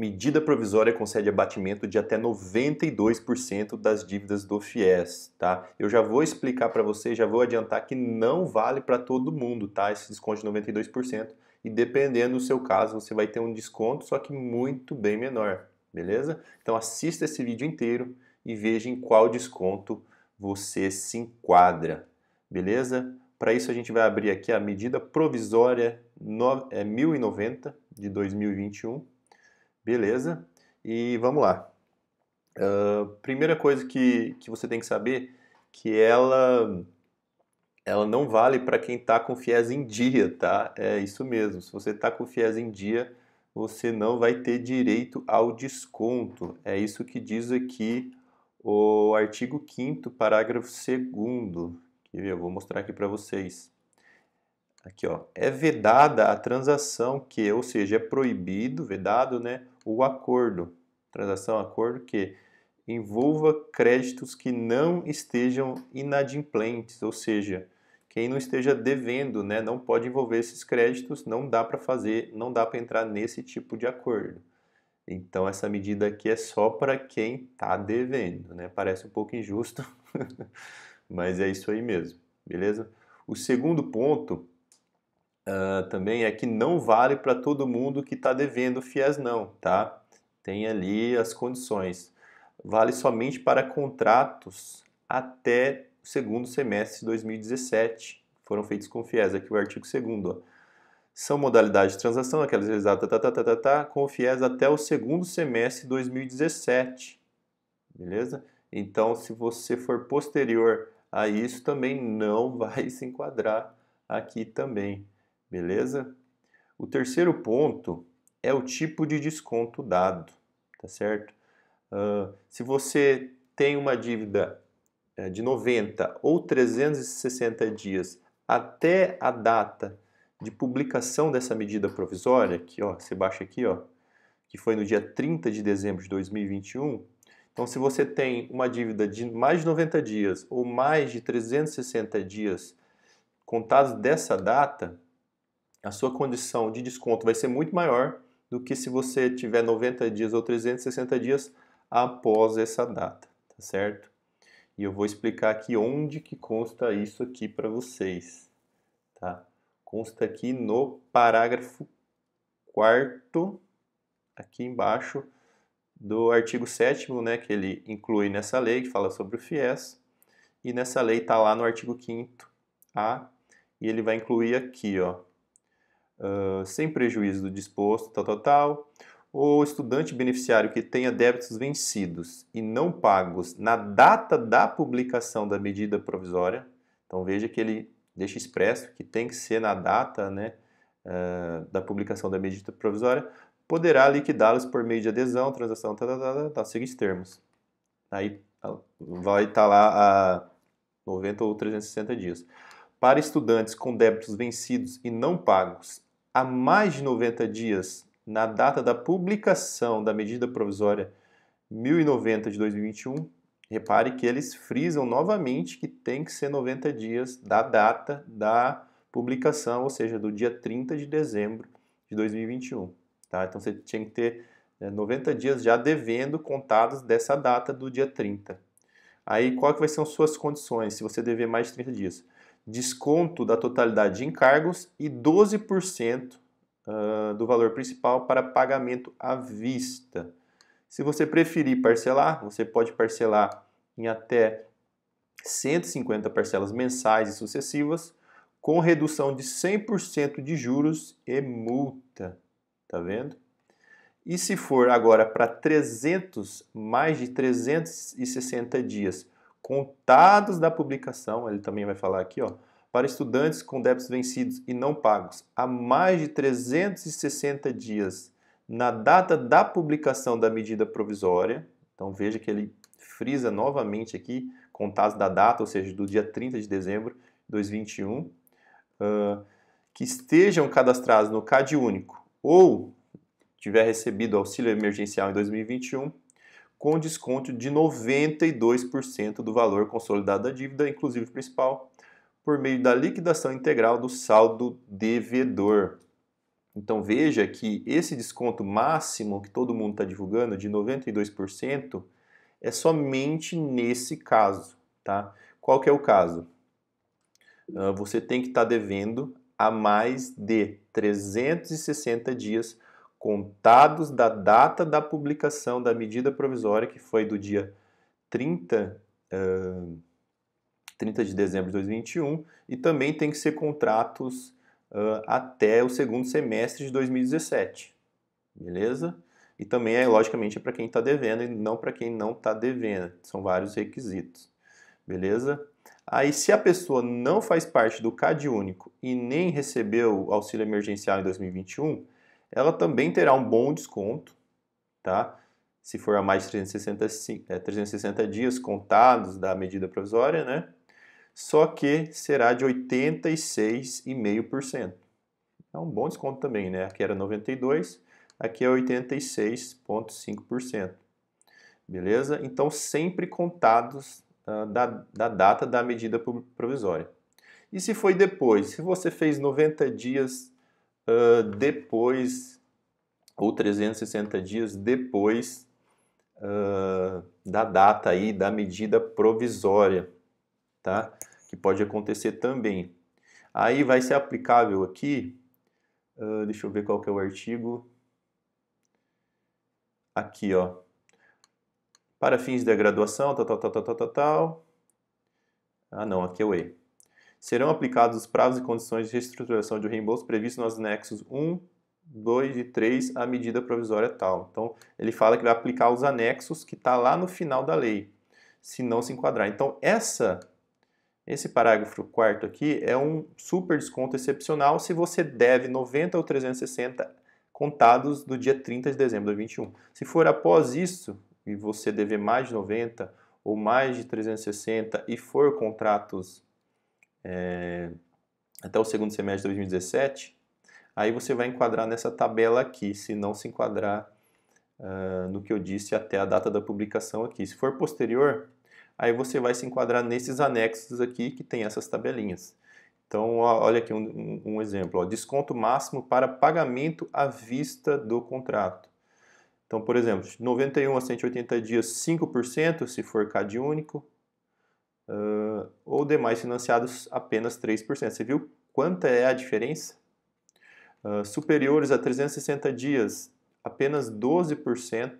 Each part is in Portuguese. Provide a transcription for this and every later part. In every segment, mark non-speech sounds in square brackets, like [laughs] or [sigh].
medida provisória concede abatimento de até 92% das dívidas do FIES, tá? Eu já vou explicar para vocês, já vou adiantar que não vale para todo mundo, tá? Esse desconto de 92% e dependendo do seu caso, você vai ter um desconto, só que muito bem menor, beleza? Então assista esse vídeo inteiro e veja em qual desconto você se enquadra, beleza? Para isso a gente vai abrir aqui a medida provisória 1090 é de 2021 Beleza? E vamos lá. Uh, primeira coisa que, que você tem que saber que ela ela não vale para quem está com fiéis em dia, tá? É isso mesmo. Se você está com fiéis em dia, você não vai ter direito ao desconto. É isso que diz aqui o artigo 5 parágrafo 2 eu vou mostrar aqui para vocês aqui ó, é vedada a transação que, ou seja, é proibido, vedado, né, o acordo, transação, acordo que envolva créditos que não estejam inadimplentes, ou seja, quem não esteja devendo, né, não pode envolver esses créditos, não dá para fazer, não dá para entrar nesse tipo de acordo. Então essa medida aqui é só para quem está devendo, né? Parece um pouco injusto, [laughs] mas é isso aí mesmo, beleza? O segundo ponto também é que não vale para todo mundo que está devendo FIES não, tá? Tem ali as condições. Vale somente para contratos até o segundo semestre de 2017. Foram feitos com FIES, aqui o artigo 2 São modalidades de transação, aquelas realizadas tá, tá, tá, tá, tá, tá, com FIES até o segundo semestre de 2017. Beleza? Então, se você for posterior a isso, também não [laughs] vai se enquadrar aqui também beleza? O terceiro ponto é o tipo de desconto dado, tá certo? Uh, se você tem uma dívida eh, de 90 ou 360 dias até a data de publicação dessa medida provisória, que ó, você baixa aqui, ó, que foi no dia 30 de dezembro de 2021. Então, se você tem uma dívida de mais de 90 dias ou mais de 360 dias contados dessa data, a sua condição de desconto vai ser muito maior do que se você tiver 90 dias ou 360 dias após essa data, tá certo? E eu vou explicar aqui onde que consta isso aqui para vocês, tá? Consta aqui no parágrafo 4 aqui embaixo do artigo 7 né, que ele inclui nessa lei, que fala sobre o FIES, e nessa lei está lá no artigo 5 A, e ele vai incluir aqui, ó, sem prejuízo do disposto, tal, tal, tal. O estudante beneficiário que tenha débitos vencidos e não pagos na data da publicação da medida provisória, então veja que ele deixa expresso que tem que ser na data né, uh, da publicação da medida provisória, poderá liquidá-los por meio de adesão, transação, tal, tal, tal, tal, seguintes termos. Aí vai estar tá lá a 90 ou 360 dias. Para estudantes com débitos vencidos e não pagos a mais de 90 dias na data da publicação da medida provisória 1090 de 2021, repare que eles frisam novamente que tem que ser 90 dias da data da publicação, ou seja, do dia 30 de dezembro de 2021. Tá? Então você tinha que ter 90 né, dias já devendo contados dessa data do dia 30. Aí qual que vai são suas condições se você dever mais de 30 dias? desconto da totalidade de encargos e 12% ah, do valor principal para pagamento à vista. Se você preferir parcelar, você pode parcelar em até 150 parcelas mensais e sucessivas, com redução de 100% de juros e multa. Tá vendo? E se for agora para 300, mais de 360 dias contados da publicação, ele também vai falar aqui, ó, para estudantes com débitos vencidos e não pagos há mais de 360 dias na data da publicação da medida provisória. Então veja que ele frisa novamente aqui, contados da data, ou seja, do dia 30 de dezembro de 2021, uh, que estejam cadastrados no CAD único ou tiver recebido auxílio emergencial em 2021, com desconto de 92% do valor consolidado da dívida, inclusive principal, por meio da liquidação integral do saldo devedor. Então veja que esse desconto máximo que todo mundo está divulgando, de 92%, é somente nesse caso. Tá? Qual que é o caso? Ah, você tem que estar tá devendo a mais de 360 dias contados da data da publicação da medida provisória, que foi do dia 30, uh, 30 de dezembro de 2021, e também tem que ser contratos uh, até o segundo semestre de 2017. Beleza? E também, é, logicamente, é para quem está devendo e não para quem não está devendo. São vários requisitos. Beleza? Aí, se a pessoa não faz parte do CAD único e nem recebeu auxílio emergencial em 2021, ela também terá um bom desconto, tá? Se for a mais de 360, é, 360 dias contados da medida provisória, né? Só que será de 86,5%. É um bom desconto também, né? Aqui era 92, aqui é 86,5%. Beleza? Então, sempre contados uh, da, da data da medida provisória. E se foi depois? Se você fez 90 dias ah, depois, ou 360 dias depois uh, da data aí da medida provisória, tá? Que pode acontecer também. Aí vai ser aplicável aqui, uh, deixa eu ver qual que é o artigo. Aqui, ó. Para fins de graduação, tal, tal, tal, tal, tal, tal. Ah, não, aqui é o E serão aplicados os prazos e condições de reestruturação de reembolso previstos nos anexos 1, 2 e 3 à medida provisória tal. Então, ele fala que vai aplicar os anexos que está lá no final da lei, se não se enquadrar. Então, essa esse parágrafo 4 aqui é um super desconto excepcional se você deve 90 ou 360 contados do dia 30 de dezembro de 21. Se for após isso e você dever mais de 90 ou mais de 360 e for contratos é, até o segundo semestre de 2017, aí você vai enquadrar nessa tabela aqui, se não se enquadrar uh, no que eu disse até a data da publicação aqui. Se for posterior, aí você vai se enquadrar nesses anexos aqui que tem essas tabelinhas. Então, ó, olha aqui um, um, um exemplo, ó, desconto máximo para pagamento à vista do contrato. Então, por exemplo, 91 a 180 dias, 5% se for CAD único, uh, ou demais financiados apenas 3%. Você viu quanta é a diferença? Uh, superiores a 360 dias, apenas 12%,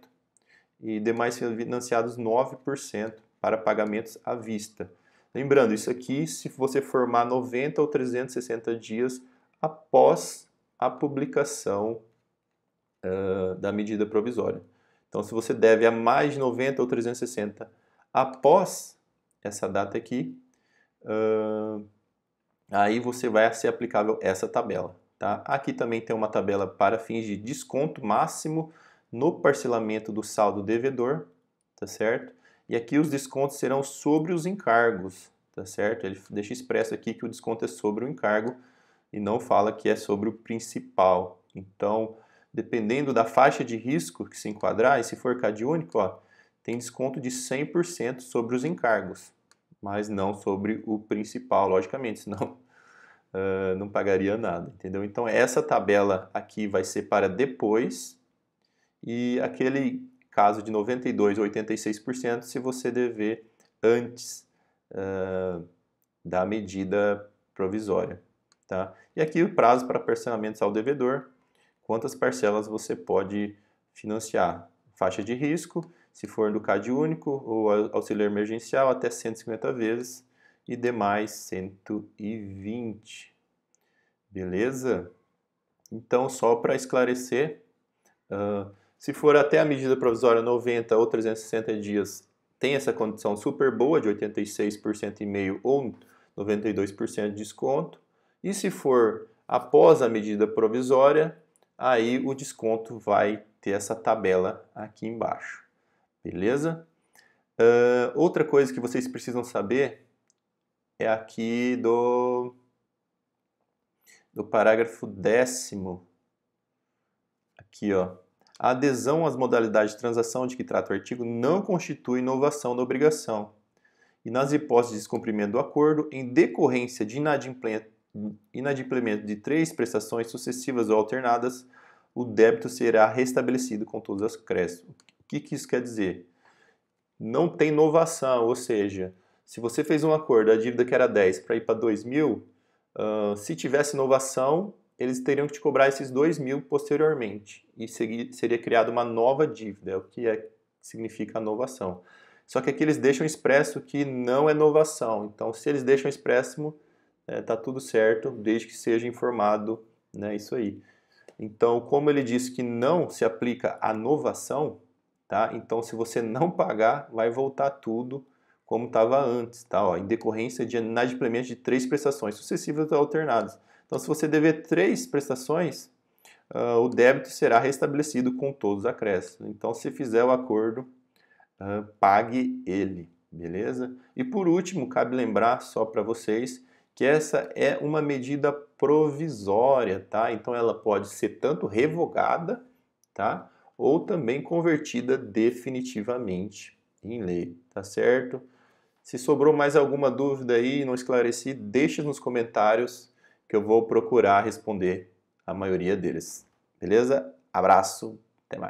e demais financiados 9% para pagamentos à vista. Lembrando, isso aqui se você formar 90 ou 360 dias após a publicação uh, da medida provisória. Então, se você deve a mais de 90 ou 360 após essa data aqui, uh, aí você vai ser aplicável essa tabela. Tá? Aqui também tem uma tabela para fins de desconto máximo no parcelamento do saldo devedor, tá certo? E aqui os descontos serão sobre os encargos, tá certo? Ele deixa expresso aqui que o desconto é sobre o encargo e não fala que é sobre o principal. Então, dependendo da faixa de risco que se enquadrar, e se for cadiônico, ó, tem desconto de 100% sobre os encargos, mas não sobre o principal, logicamente, [laughs] senão uh, não pagaria nada, entendeu? Então essa tabela aqui vai ser para depois e aquele caso de 92 ou 86% se você dever antes uh, da medida provisória. Tá? E aqui o prazo para parcelamentos ao devedor, quantas parcelas você pode financiar. Faixa de risco, se for do CAD único ou auxiliar emergencial, até 150 vezes e demais 120. Beleza? Então, só para esclarecer, uh, se for até a medida provisória 90 ou 360 dias, tem essa condição super boa de 86% e meio ou 92% de desconto. E se for após a medida provisória, aí o desconto vai ter essa tabela aqui embaixo beleza? Uh, outra coisa que vocês precisam saber é aqui do, do parágrafo décimo, aqui ó. A adesão às modalidades de transação de que trata o artigo não constitui inovação da obrigação. E nas hipóteses de descumprimento do acordo, em decorrência de inadimplemento de três prestações sucessivas ou alternadas, o débito será restabelecido com todos os créditos que, que isso quer dizer? Não tem inovação, ou seja, se você fez um acordo, a dívida que era 10 para ir para 2 mil, uh, se tivesse inovação, eles teriam que te cobrar esses 2 mil posteriormente. E seria, seria criada uma nova dívida, é o que é, significa inovação. Só que aqui eles deixam expresso que não é inovação. Então, se eles deixam expresso, está é, tá tudo certo, desde que seja informado né, isso aí. Então, como ele disse que não se aplica à inovação, tá? Então, se você não pagar, vai voltar tudo como estava antes, tá? Ó, em decorrência de inadimplemento de três prestações sucessivas ou alternadas. Então, se você dever três prestações, uh, o débito será restabelecido com todos os acréscimos. Então, se fizer o acordo, uh, pague ele, beleza? E por último, cabe lembrar só para vocês que essa é uma medida provisória, tá? Então, ela pode ser tanto revogada, tá? ou também convertida definitivamente em lei, tá certo? Se sobrou mais alguma dúvida aí, não esclareci, deixe nos comentários que eu vou procurar responder a maioria deles. Beleza? Abraço, até mais.